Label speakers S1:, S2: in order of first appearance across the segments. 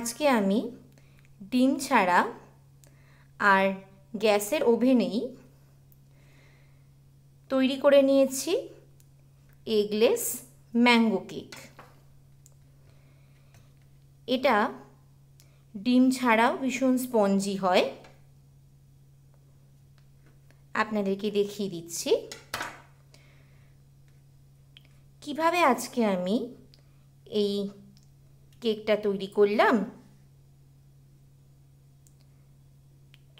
S1: আজকে আমি ডিম ছাড়া আর গ্যাসের ওভেনেই তৈরি করে নিয়েছি এগলেস ম্যাঙ্গো কেক এটা ডিম ছাড়াও ভীষণ স্পঞ্জি হয় আপনাদেরকে দেখিয়ে দিচ্ছি কিভাবে আজকে আমি এই কেকটা তৈরি করলাম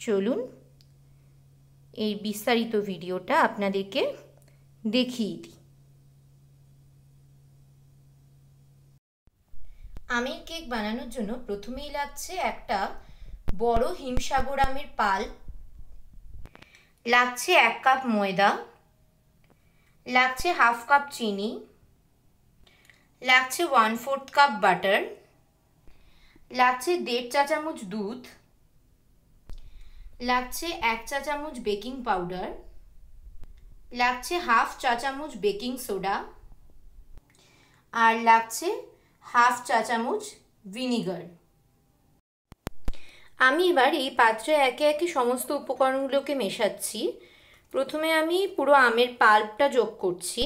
S1: চলুন এই বিস্তারিত ভিডিওটা আপনাদেরকে দেখিয়ে দিই আমি কেক বানানোর জন্য প্রথমেই লাগছে একটা বড় হিমসাগর আমের পাল লাগছে এক কাপ ময়দা লাগছে হাফ কাপ চিনি লাগছে ওয়ান ফোর্থ কাপ বাটার লাগছে দেড় চা চামচ দুধ লাগছে এক চা চামচ বেকিং পাউডার লাগছে হাফ চা চামচ বেকিং সোডা আর লাগছে হাফ চা চামচ ভিনিগার আমি এবার এই পাত্রে একে একে সমস্ত উপকরণগুলোকে মেশাচ্ছি প্রথমে আমি পুরো আমের পাল্পটা যোগ করছি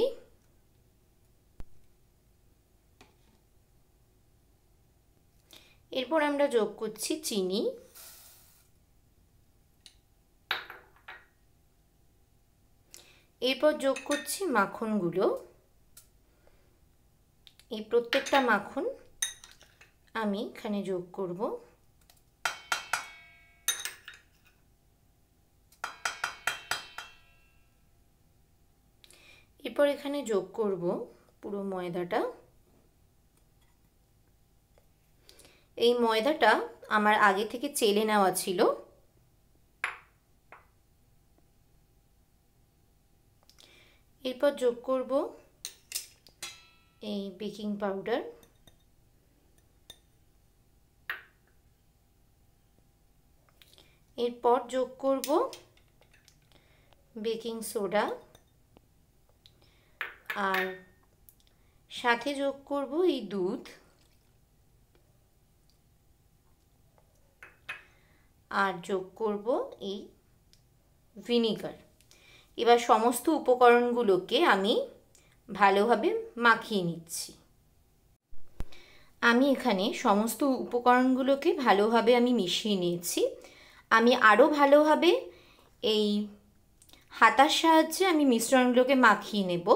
S1: এরপর আমরা যোগ করছি চিনি এরপর যোগ করছি মাখনগুলো এই প্রত্যেকটা মাখন আমি এখানে যোগ করব এরপর এখানে যোগ করব পুরো ময়দাটা এই ময়দাটা আমার আগে থেকে চেলে নেওয়া ছিল এরপর যোগ করব এই বেকিং পাউডার এরপর যোগ করব বেকিং সোডা আর সাথে যোগ করব এই দুধ আর যোগ করব এই ভিনিগার এবার সমস্ত উপকরণগুলোকে আমি ভালোভাবে মাখিয়ে নিচ্ছি আমি এখানে সমস্ত উপকরণগুলোকে ভালোভাবে আমি মিশিয়ে নিয়েছি আমি আরও ভালোভাবে এই হাতার সাহায্যে আমি মিশ্রণগুলোকে মাখিয়ে নেব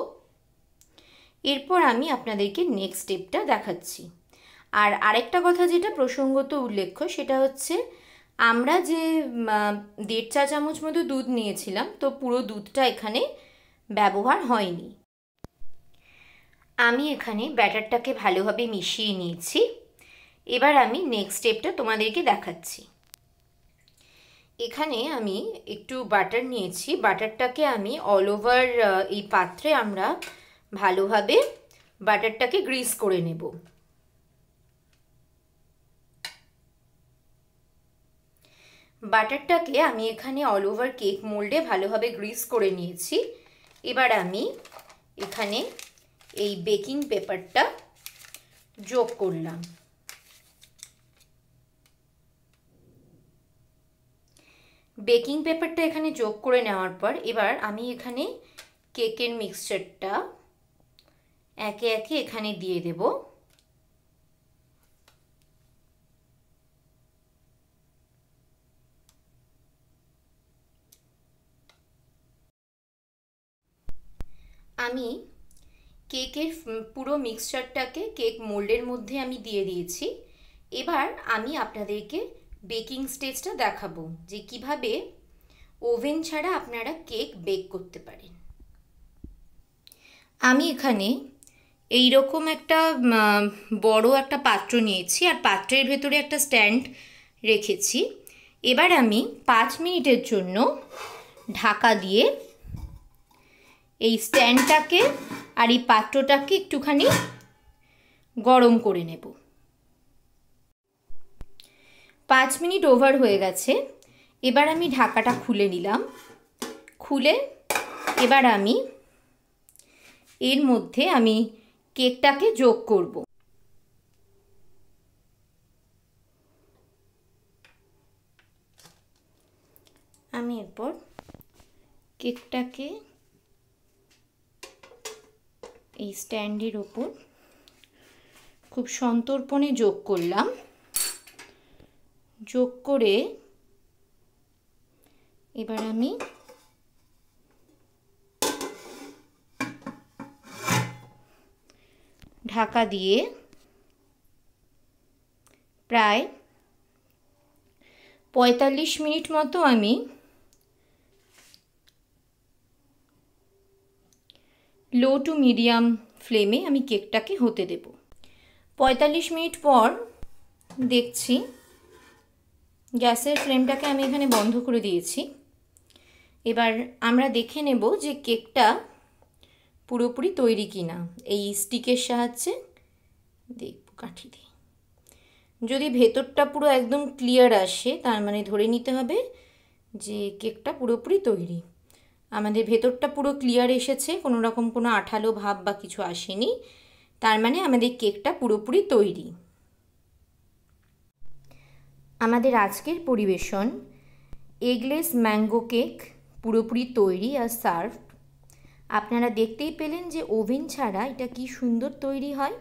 S1: এরপর আমি আপনাদেরকে নেক্সট স্টেপটা দেখাচ্ছি আর আরেকটা কথা যেটা প্রসঙ্গত উল্লেখ্য সেটা হচ্ছে আমরা যে দেড় চা চামচ মতো দুধ নিয়েছিলাম তো পুরো দুধটা এখানে ব্যবহার হয়নি আমি এখানে ব্যাটারটাকে ভালোভাবে মিশিয়ে নিয়েছি এবার আমি নেক্সট স্টেপটা তোমাদেরকে দেখাচ্ছি এখানে আমি একটু বাটার নিয়েছি বাটারটাকে আমি অল ওভার এই পাত্রে আমরা ভালোভাবে বাটারটাকে গ্রিস করে নেব বাটারটাকে আমি এখানে অল ওভার কেক মোল্ডে ভালোভাবে গ্রিস করে নিয়েছি এবার আমি এখানে এই বেকিং পেপারটা যোগ করলাম বেকিং পেপারটা এখানে যোগ করে নেওয়ার পর এবার আমি এখানে কেকের মিক্সচারটা একে একে এখানে দিয়ে দেবো আমি কেকের পুরো মিক্সচারটাকে কেক মোল্ডের মধ্যে আমি দিয়ে দিয়েছি এবার আমি আপনাদেরকে বেকিং স্টেজটা দেখাবো যে কিভাবে ওভেন ছাড়া আপনারা কেক বেক করতে পারেন আমি এখানে এই রকম একটা বড় একটা পাত্র নিয়েছি আর পাত্রের ভেতরে একটা স্ট্যান্ড রেখেছি এবার আমি পাঁচ মিনিটের জন্য ঢাকা দিয়ে এই স্ট্যান্ডটাকে আর এই পাত্রটাকে একটুখানি গরম করে নেব পাঁচ মিনিট ওভার হয়ে গেছে এবার আমি ঢাকাটা খুলে নিলাম খুলে এবার আমি এর মধ্যে আমি কেকটাকে যোগ করব আমি এরপর কেকটাকে এই স্ট্যান্ডের ওপর খুব সন্তর্পণে যোগ করলাম যোগ করে এবার আমি ঢাকা দিয়ে প্রায় পঁয়তাল্লিশ মিনিট মতো আমি লো টু মিডিয়াম ফ্লেমে আমি কেকটাকে হতে দেব পঁয়তাল্লিশ মিনিট পর দেখছি গ্যাসের ফ্লেমটাকে আমি এখানে বন্ধ করে দিয়েছি এবার আমরা দেখে নেব যে কেকটা পুরোপুরি তৈরি কিনা এই স্টিকের সাহায্যে দেখব কাঠি দিয়ে যদি ভেতরটা পুরো একদম ক্লিয়ার আসে তার মানে ধরে নিতে হবে যে কেকটা পুরোপুরি তৈরি আমাদের ভেতরটা পুরো ক্লিয়ার এসেছে কোনো রকম কোনো আঠালো ভাব বা কিছু আসেনি তার মানে আমাদের কেকটা পুরোপুরি তৈরি আমাদের আজকের পরিবেশন এগলেস ম্যাঙ্গো কেক পুরোপুরি তৈরি আর সার্ভ আপনারা দেখতেই পেলেন যে ওভেন ছাড়া এটা কি সুন্দর তৈরি হয়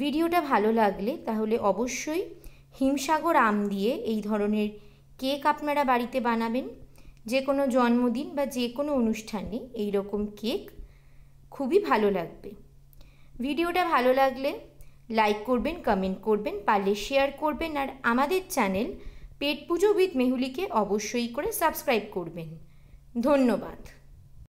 S1: ভিডিওটা ভালো লাগলে তাহলে অবশ্যই হিমসাগর আম দিয়ে এই ধরনের কেক আপনারা বাড়িতে বানাবেন যে কোনো জন্মদিন বা যে কোনো অনুষ্ঠানে এই রকম কেক খুবই ভালো লাগবে ভিডিওটা ভালো লাগলে লাইক করবেন কমেন্ট করবেন পারলে শেয়ার করবেন আর আমাদের চ্যানেল পেট পুজো উইথ মেহুলিকে অবশ্যই করে সাবস্ক্রাইব করবেন ধন্যবাদ